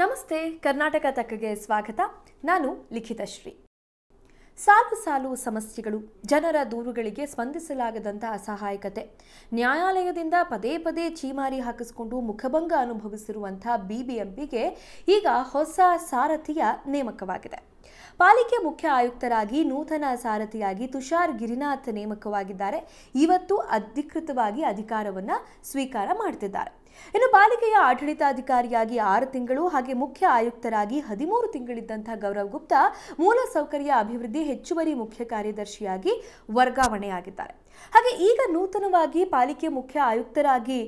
ನಮಸ್ತೆ ಕರ್ನಾಟಕ ತಕ್ಕಗೆ ಸ್ವಾಗತ ನಾನು ಲಿಖಿತಶ್ರೀ ಸಾಲು ಸಾಲು ಸಮಸ್ಯೆಗಳು ಜನರ ದೂರುಗಳಿಗೆ ಸ್ಪಂದಿಸಲಾಗದಂಥ ಅಸಹಾಯಕತೆ ನ್ಯಾಯಾಲಯದಿಂದ ಪದೇ ಪದೇ ಚೀಮಾರಿ ಹಾಕಿಸಿಕೊಂಡು ಮುಖಭಂಗ ಅನುಭವಿಸಿರುವಂತಹ ಬಿಬಿಎಂಪಿಗೆ ಈಗ ಹೊಸ ಸಾರಥಿಯ ನೇಮಕವಾಗಿದೆ ಪಾಲಿಕೆ ಮುಖ್ಯ ಆಯುಕ್ತರಾಗಿ ನೂತನ ಸಾರಥಿಯಾಗಿ ತುಷಾರ್ ಗಿರಿನಾಥ್ ನೇಮಕವಾಗಿದ್ದಾರೆ ಇವತ್ತು ಅಧಿಕೃತವಾಗಿ ಅಧಿಕಾರವನ್ನು ಸ್ವೀಕಾರ ಮಾಡ್ತಿದ್ದಾರೆ ಇನ್ನು ಪಾಲಿಕೆಯ ಆಡಳಿತಾಧಿಕಾರಿಯಾಗಿ ಆರು ತಿಂಗಳು ಹಾಗೆ ಮುಖ್ಯ ಆಯುಕ್ತರಾಗಿ ಹದಿಮೂರು ತಿಂಗಳಿದ್ದಂತಹ ಗೌರವ್ ಗುಪ್ತಾ ಮೂಲಸೌಕರ್ಯ ಅಭಿವೃದ್ಧಿ ಹೆಚ್ಚುವರಿ ಮುಖ್ಯ ಕಾರ್ಯದರ್ಶಿಯಾಗಿ ವರ್ಗಾವಣೆಯಾಗಿದ್ದಾರೆ ಹಾಗೆ ಈಗ ನೂತನವಾಗಿ ಪಾಲಿಕೆ ಮುಖ್ಯ ಆಯುಕ್ತರಾಗಿ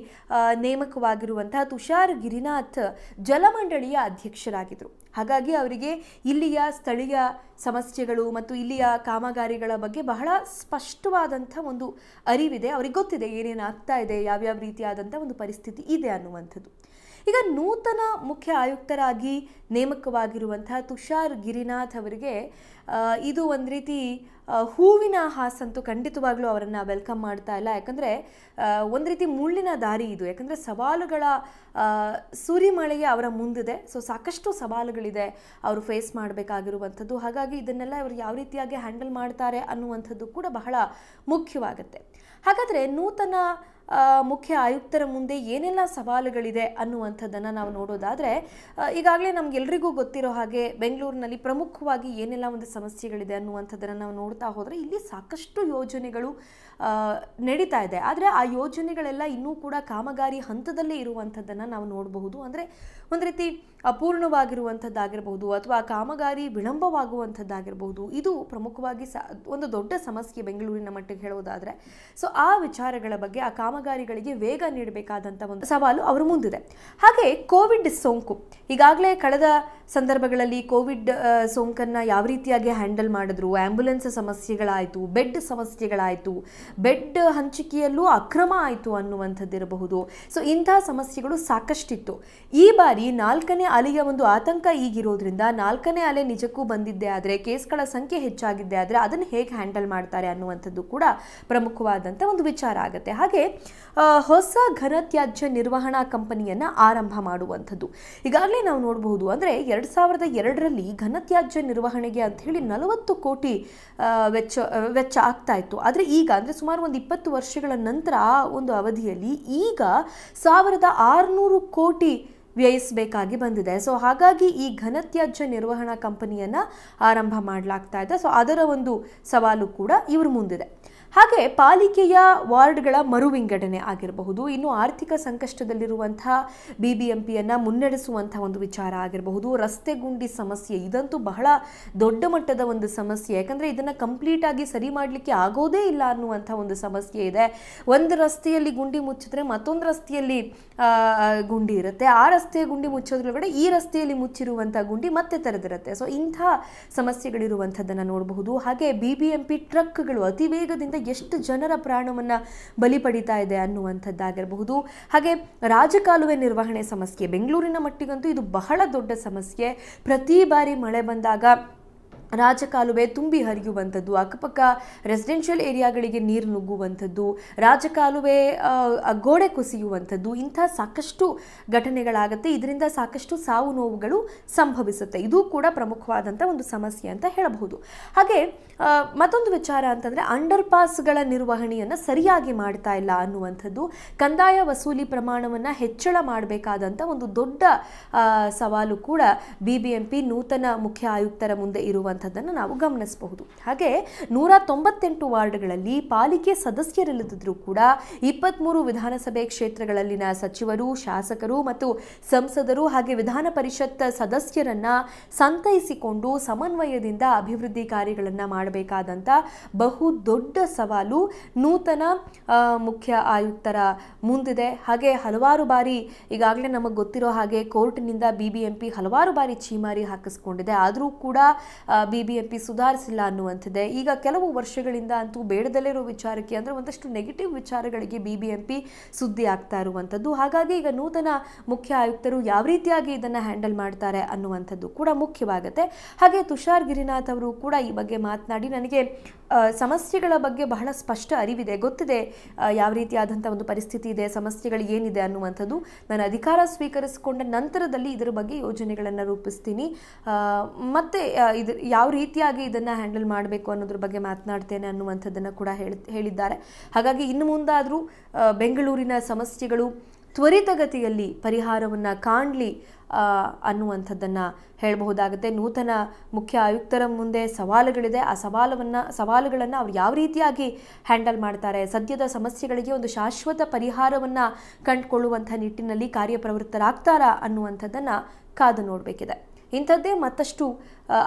ನೇಮಕವಾಗಿರುವಂತಹ ತುಷಾರ್ ಗಿರಿನಾಥ್ ಜಲಮಂಡಳಿಯ ಅಧ್ಯಕ್ಷರಾಗಿದ್ದರು ಹಾಗಾಗಿ ಅವರಿಗೆ ಇಲ್ಲಿಯ ಸ್ಥಳೀಯ ಸಮಸ್ಯೆಗಳು ಮತ್ತು ಇಲ್ಲಿಯ ಕಾಮಗಾರಿಗಳ ಬಗ್ಗೆ ಬಹಳ ಸ್ಪಷ್ಟವಾದಂಥ ಒಂದು ಅರಿವಿದೆ ಅವ್ರಿಗೆ ಗೊತ್ತಿದೆ ಏನೇನು ಆಗ್ತಾ ಇದೆ ಯಾವ್ಯಾವ ರೀತಿಯಾದಂಥ ಒಂದು ಪರಿಸ್ಥಿತಿ ಇದೆ ಅನ್ನುವಂಥದ್ದು ಈಗ ನೂತನ ಮುಖ್ಯ ಆಯುಕ್ತರಾಗಿ ನೇಮಕವಾಗಿರುವಂತಹ ತುಷಾರ್ ಗಿರಿನಾಥ್ ಅವರಿಗೆ ಇದು ಒಂದು ರೀತಿ ಹೂವಿನ ಹಾಸಂತೂ ಖಂಡಿತವಾಗ್ಲೂ ಅವರನ್ನು ವೆಲ್ಕಮ್ ಮಾಡ್ತಾ ಇಲ್ಲ ಯಾಕಂದರೆ ಒಂದು ರೀತಿ ಮುಳ್ಳಿನ ದಾರಿ ಇದು ಯಾಕಂದರೆ ಸವಾಲುಗಳ ಸುರಿಮಳೆಗೆ ಅವರ ಮುಂದಿದೆ ಸೊ ಸಾಕಷ್ಟು ಸವಾಲುಗಳಿದೆ ಅವರು ಫೇಸ್ ಮಾಡಬೇಕಾಗಿರುವಂಥದ್ದು ಹಾಗಾಗಿ ಇದನ್ನೆಲ್ಲ ಅವರು ಯಾವ ರೀತಿಯಾಗಿ ಹ್ಯಾಂಡಲ್ ಮಾಡ್ತಾರೆ ಅನ್ನುವಂಥದ್ದು ಕೂಡ ಬಹಳ ಮುಖ್ಯವಾಗುತ್ತೆ ಹಾಗಾದರೆ ನೂತನ ಮುಖ್ಯ ಆಯುಕ್ತರ ಮುಂದೆ ಏನೆಲ್ಲ ಸವಾಲುಗಳಿದೆ ಅನ್ನುವಂಥದ್ದನ್ನು ನಾವು ನೋಡೋದಾದರೆ ಈಗಾಗಲೇ ನಮ್ಗೆಲ್ರಿಗೂ ಗೊತ್ತಿರೋ ಹಾಗೆ ಬೆಂಗಳೂರಿನಲ್ಲಿ ಪ್ರಮುಖವಾಗಿ ಏನೆಲ್ಲ ಒಂದು ಸಮಸ್ಯೆಗಳಿದೆ ಅನ್ನುವಂಥದ್ದನ್ನು ನಾವು ನೋಡ್ತಾ ಹೋದರೆ ಇಲ್ಲಿ ಸಾಕಷ್ಟು ಯೋಜನೆಗಳು ನಡೀತಾ ಇದೆ ಆದರೆ ಆ ಯೋಜನೆಗಳೆಲ್ಲ ಇನ್ನೂ ಕೂಡ ಕಾಮಗಾರಿ ಹಂತದಲ್ಲೇ ಇರುವಂಥದ್ದನ್ನು ನಾವು ನೋಡಬಹುದು ಅಂದರೆ ಒಂದು ರೀತಿ ಅಪೂರ್ಣವಾಗಿರುವಂಥದ್ದಾಗಿರಬಹುದು ಅಥವಾ ಕಾಮಗಾರಿ ವಿಳಂಬವಾಗುವಂಥದ್ದಾಗಿರಬಹುದು ಇದು ಪ್ರಮುಖವಾಗಿ ಸ ಒಂದು ದೊಡ್ಡ ಸಮಸ್ಯೆ ಬೆಂಗಳೂರಿನ ಮಟ್ಟಿಗೆ ಹೇಳೋದಾದರೆ ಸೊ ಆ ವಿಚಾರಗಳ ಬಗ್ಗೆ ಆ ಕಾಮಗಾರಿಗಳಿಗೆ ವೇಗ ನೀಡಬೇಕಾದಂಥ ಒಂದು ಸವಾಲು ಅವರು ಮುಂದಿದೆ ಹಾಗೆ ಕೋವಿಡ್ ಸೋಂಕು ಈಗಾಗಲೇ ಕಳೆದ ಸಂದರ್ಭಗಳಲ್ಲಿ ಕೋವಿಡ್ ಸೋಂಕನ್ನು ಯಾವ ರೀತಿಯಾಗಿ ಹ್ಯಾಂಡಲ್ ಮಾಡಿದ್ರು ಆ್ಯಂಬುಲೆನ್ಸ್ ಸಮಸ್ಯೆಗಳಾಯಿತು ಬೆಡ್ ಸಮಸ್ಯೆಗಳಾಯಿತು ಬೆಡ್ ಹಂಚಿಕೆಯಲ್ಲೂ ಅಕ್ರಮ ಆಯಿತು ಅನ್ನುವಂಥದ್ದಿರಬಹುದು ಸೊ ಇಂಥ ಸಮಸ್ಯೆಗಳು ಸಾಕಷ್ಟಿತ್ತು ಈ ಬಾರಿ ಬಾರಿ ನಾಲ್ಕನೇ ಅಲೆಯ ಒಂದು ಆತಂಕ ಈಗಿರೋದ್ರಿಂದ ನಾಲ್ಕನೇ ಅಲೆ ನಿಜಕ್ಕೂ ಬಂದಿದ್ದೇ ಆದರೆ ಕೇಸ್ಗಳ ಸಂಖ್ಯೆ ಹೆಚ್ಚಾಗಿದ್ದೇ ಆದರೆ ಅದನ್ನು ಹೇಗೆ ಹ್ಯಾಂಡಲ್ ಮಾಡ್ತಾರೆ ಅನ್ನುವಂಥದ್ದು ಕೂಡ ಪ್ರಮುಖವಾದಂಥ ಒಂದು ವಿಚಾರ ಆಗುತ್ತೆ ಹಾಗೆ ಹೊಸ ಘನತ್ಯಾಜ್ಯ ನಿರ್ವಹಣಾ ಕಂಪನಿಯನ್ನು ಆರಂಭ ಮಾಡುವಂಥದ್ದು ಈಗಾಗಲೇ ನಾವು ನೋಡಬಹುದು ಅಂದರೆ ಎರಡು ಸಾವಿರದ ಎರಡರಲ್ಲಿ ಘನತ್ಯಾಜ್ಯ ನಿರ್ವಹಣೆಗೆ ಅಂಥೇಳಿ ನಲವತ್ತು ಕೋಟಿ ವೆಚ್ಚ ವೆಚ್ಚ ಆಗ್ತಾ ಇತ್ತು ಆದರೆ ಈಗ ಅಂದರೆ ಸುಮಾರು ಒಂದು ಇಪ್ಪತ್ತು ವರ್ಷಗಳ ನಂತರ ಆ ಒಂದು ಅವಧಿಯಲ್ಲಿ ಈಗ ಸಾವಿರದ ಆರುನೂರು ಕೋಟಿ ವ್ಯಯಿಸಬೇಕಾಗಿ ಬಂದಿದೆ ಸೊ ಹಾಗಾಗಿ ಈ ಘನತ್ಯಾಜ್ಯ ನಿರ್ವಹಣಾ ಕಂಪನಿಯನ್ನು ಆರಂಭ ಮಾಡಲಾಗ್ತಾ ಇದೆ ಸೊ ಅದರ ಒಂದು ಸವಾಲು ಕೂಡ ಇವ್ರ ಮುಂದಿದೆ ಹಾಗೆ ಪಾಲಿಕೆಯ ವಾರ್ಡ್ಗಳ ಮರು ವಿಂಗಡಣೆ ಆಗಿರಬಹುದು ಇನ್ನು ಆರ್ಥಿಕ ಸಂಕಷ್ಟದಲ್ಲಿರುವಂತಹ ಬಿ ಬಿ ಎಂ ಪಿಯನ್ನು ಮುನ್ನಡೆಸುವಂಥ ಒಂದು ವಿಚಾರ ಆಗಿರಬಹುದು ರಸ್ತೆ ಗುಂಡಿ ಸಮಸ್ಯೆ ಇದಂತೂ ಬಹಳ ದೊಡ್ಡ ಮಟ್ಟದ ಒಂದು ಸಮಸ್ಯೆ ಯಾಕಂದರೆ ಇದನ್ನು ಕಂಪ್ಲೀಟಾಗಿ ಸರಿ ಮಾಡಲಿಕ್ಕೆ ಆಗೋದೇ ಇಲ್ಲ ಅನ್ನುವಂಥ ಒಂದು ಸಮಸ್ಯೆ ಇದೆ ಒಂದು ರಸ್ತೆಯಲ್ಲಿ ಗುಂಡಿ ಮುಚ್ಚಿದ್ರೆ ಮತ್ತೊಂದು ರಸ್ತೆಯಲ್ಲಿ ಗುಂಡಿ ಇರುತ್ತೆ ಆ ರಸ್ತೆಯ ಗುಂಡಿ ಮುಚ್ಚೋದ್ರೊಳಗಡೆ ಈ ರಸ್ತೆಯಲ್ಲಿ ಮುಚ್ಚಿರುವಂಥ ಗುಂಡಿ ಮತ್ತೆ ತೆರೆದಿರುತ್ತೆ ಸೊ ಇಂಥ ಸಮಸ್ಯೆಗಳಿರುವಂಥದ್ದನ್ನು ನೋಡಬಹುದು ಹಾಗೆ ಬಿ ಬಿ ಎಂ ಪಿ ಟ್ರಕ್ಗಳು ಅತಿ ವೇಗದಿಂದ ಎಷ್ಟು ಜನರ ಪ್ರಾಣವನ್ನು ಬಲಿ ಪಡಿತಾ ಇದೆ ಅನ್ನುವಂಥದ್ದಾಗಿರಬಹುದು ಹಾಗೆ ರಾಜಕಾಲುವೆ ನಿರ್ವಹಣೆ ಸಮಸ್ಯೆ ಬೆಂಗಳೂರಿನ ಮಟ್ಟಿಗಂತೂ ಇದು ಬಹಳ ದೊಡ್ಡ ಸಮಸ್ಯೆ ಪ್ರತಿ ಬಾರಿ ಮಳೆ ಬಂದಾಗ ರಾಜಕಾಲುವೆ ತುಂಬಿ ಹರಿಯುವಂಥದ್ದು ಅಕ್ಕಪಕ್ಕ ರೆಸಿಡೆನ್ಷಿಯಲ್ ಏರಿಯಾಗಳಿಗೆ ನೀರು ನುಗ್ಗುವಂಥದ್ದು ರಾಜಕಾಲುವೆ ಗೋಡೆ ಕುಸಿಯುವಂಥದ್ದು ಇಂಥ ಸಾಕಷ್ಟು ಘಟನೆಗಳಾಗುತ್ತೆ ಇದರಿಂದ ಸಾಕಷ್ಟು ಸಾವು ನೋವುಗಳು ಸಂಭವಿಸುತ್ತೆ ಇದು ಕೂಡ ಪ್ರಮುಖವಾದಂಥ ಒಂದು ಸಮಸ್ಯೆ ಅಂತ ಹೇಳಬಹುದು ಹಾಗೆ ಮತ್ತೊಂದು ವಿಚಾರ ಅಂತಂದರೆ ಅಂಡರ್ ಪಾಸ್ಗಳ ನಿರ್ವಹಣೆಯನ್ನು ಸರಿಯಾಗಿ ಮಾಡ್ತಾ ಇಲ್ಲ ಅನ್ನುವಂಥದ್ದು ಕಂದಾಯ ವಸೂಲಿ ಪ್ರಮಾಣವನ್ನು ಹೆಚ್ಚಳ ಮಾಡಬೇಕಾದಂಥ ಒಂದು ದೊಡ್ಡ ಸವಾಲು ಕೂಡ ಬಿ ಬಿ ನೂತನ ಮುಖ್ಯ ಆಯುಕ್ತರ ಮುಂದೆ ಇರುವಂಥ ಅನ್ನುವಂಥದ್ದನ್ನು ನಾವು ಗಮನಿಸಬಹುದು ಹಾಗೆ ನೂರ ತೊಂಬತ್ತೆಂಟು ವಾರ್ಡ್ಗಳಲ್ಲಿ ಪಾಲಿಕೆ ಸದಸ್ಯರಿಲ್ಲದಿದ್ದರೂ ಕೂಡ ಇಪ್ಪತ್ತ್ಮೂರು ವಿಧಾನಸಭೆ ಕ್ಷೇತ್ರಗಳಲ್ಲಿನ ಸಚಿವರು ಶಾಸಕರು ಮತ್ತು ಸಂಸದರು ಹಾಗೆ ವಿಧಾನ ಪರಿಷತ್ ಸದಸ್ಯರನ್ನು ಸಂತೈಸಿಕೊಂಡು ಸಮನ್ವಯದಿಂದ ಅಭಿವೃದ್ಧಿ ಕಾರ್ಯಗಳನ್ನು ಮಾಡಬೇಕಾದಂಥ ಬಹು ದೊಡ್ಡ ಸವಾಲು ನೂತನ ಮುಖ್ಯ ಆಯುಕ್ತರ ಮುಂದಿದೆ ಹಾಗೆ ಹಲವಾರು ಬಾರಿ ಈಗಾಗಲೇ ನಮಗೆ ಗೊತ್ತಿರೋ ಹಾಗೆ ಕೋರ್ಟ್ನಿಂದ ಬಿ ಬಿ ಎಂ ಪಿ ಹಲವಾರು ಬಾರಿ ಛೀಮಾರಿ ಹಾಕಿಸ್ಕೊಂಡಿದೆ ಆದರೂ ಕೂಡ ಬಿಬಿಎಂಪಿ ಸುಧಾರಿಸಿಲ್ಲ ಅನ್ನುವಂಥದ್ದೇ ಈಗ ಕೆಲವು ವರ್ಷಗಳಿಂದ ಅಂತೂ ಬೇಡದಲ್ಲಿರೋ ವಿಚಾರಕ್ಕೆ ಅಂದರೆ ಒಂದಷ್ಟು ನೆಗೆಟಿವ್ ವಿಚಾರಗಳಿಗೆ ಬಿಬಿಎಂಪಿ ಸುದ್ದಿ ಆಗ್ತಾ ಇರುವಂಥದ್ದು ಹಾಗಾಗಿ ಈಗ ನೂತನ ಮುಖ್ಯ ಆಯುಕ್ತರು ಯಾವ ರೀತಿಯಾಗಿ ಇದನ್ನು ಹ್ಯಾಂಡಲ್ ಮಾಡ್ತಾರೆ ಅನ್ನುವಂಥದ್ದು ಕೂಡ ಮುಖ್ಯವಾಗುತ್ತೆ ಹಾಗೆ ತುಷಾರ್ ಗಿರಿನಾಥ್ ಅವರು ಕೂಡ ಈ ಬಗ್ಗೆ ಮಾತನಾಡಿ ನನಗೆ ಸಮಸ್ಯೆಗಳ ಬಗ್ಗೆ ಬಹಳ ಸ್ಪಷ್ಟ ಅರಿವಿದೆ ಗೊತ್ತಿದೆ ಯಾವ ರೀತಿಯಾದಂಥ ಒಂದು ಪರಿಸ್ಥಿತಿ ಇದೆ ಸಮಸ್ಯೆಗಳು ಏನಿದೆ ಅನ್ನುವಂಥದ್ದು ನಾನು ಅಧಿಕಾರ ಸ್ವೀಕರಿಸಿಕೊಂಡ ನಂತರದಲ್ಲಿ ಇದರ ಬಗ್ಗೆ ಯೋಜನೆಗಳನ್ನು ರೂಪಿಸ್ತೀನಿ ಮತ್ತು ಇದು ಯಾವ ರೀತಿಯಾಗಿ ಇದನ್ನು ಹ್ಯಾಂಡಲ್ ಮಾಡಬೇಕು ಅನ್ನೋದ್ರ ಬಗ್ಗೆ ಮಾತನಾಡ್ತೇನೆ ಅನ್ನುವಂಥದ್ದನ್ನು ಕೂಡ ಹೇಳಿದ್ದಾರೆ ಹಾಗಾಗಿ ಇನ್ನು ಮುಂದಾದರೂ ಬೆಂಗಳೂರಿನ ಸಮಸ್ಯೆಗಳು ತ್ವರಿತಗತಿಯಲ್ಲಿ ಪರಿಹಾರವನ್ನು ಕಾಣಲಿ ಅನ್ನುವಂಥದ್ದನ್ನು ಹೇಳಬಹುದಾಗುತ್ತೆ ನೂತನ ಮುಖ್ಯ ಆಯುಕ್ತರ ಮುಂದೆ ಸವಾಲುಗಳಿದೆ ಆ ಸವಾಲವನ್ನು ಸವಾಲುಗಳನ್ನು ಅವ್ರು ಯಾವ ರೀತಿಯಾಗಿ ಹ್ಯಾಂಡಲ್ ಮಾಡ್ತಾರೆ ಸದ್ಯದ ಸಮಸ್ಯೆಗಳಿಗೆ ಒಂದು ಶಾಶ್ವತ ಪರಿಹಾರವನ್ನು ಕಂಡುಕೊಳ್ಳುವಂಥ ನಿಟ್ಟಿನಲ್ಲಿ ಕಾರ್ಯಪ್ರವೃತ್ತರಾಗ್ತಾರಾ ಅನ್ನುವಂಥದ್ದನ್ನು ಕಾದು ನೋಡಬೇಕಿದೆ ಇಂಥದ್ದೇ ಮತ್ತಷ್ಟು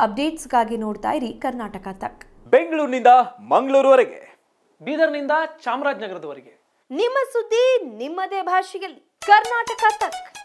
ಅಪ್ಡೇಟ್ಸ್ಗಾಗಿ ನೋಡ್ತಾ ಇರಿ ಕರ್ನಾಟಕ ತಕ್ ಬೆಂಗಳೂರಿನಿಂದ ಮಂಗಳೂರುವರೆಗೆ ಬೀದರ್ನಿಂದ ಚಾಮರಾಜನಗರದವರೆಗೆ ನಿಮ್ಮ ಸುದ್ದಿ ನಿಮ್ಮದೇ ಭಾಷೆಯಲ್ಲಿ ಕರ್ನಾಟಕ ತಕ್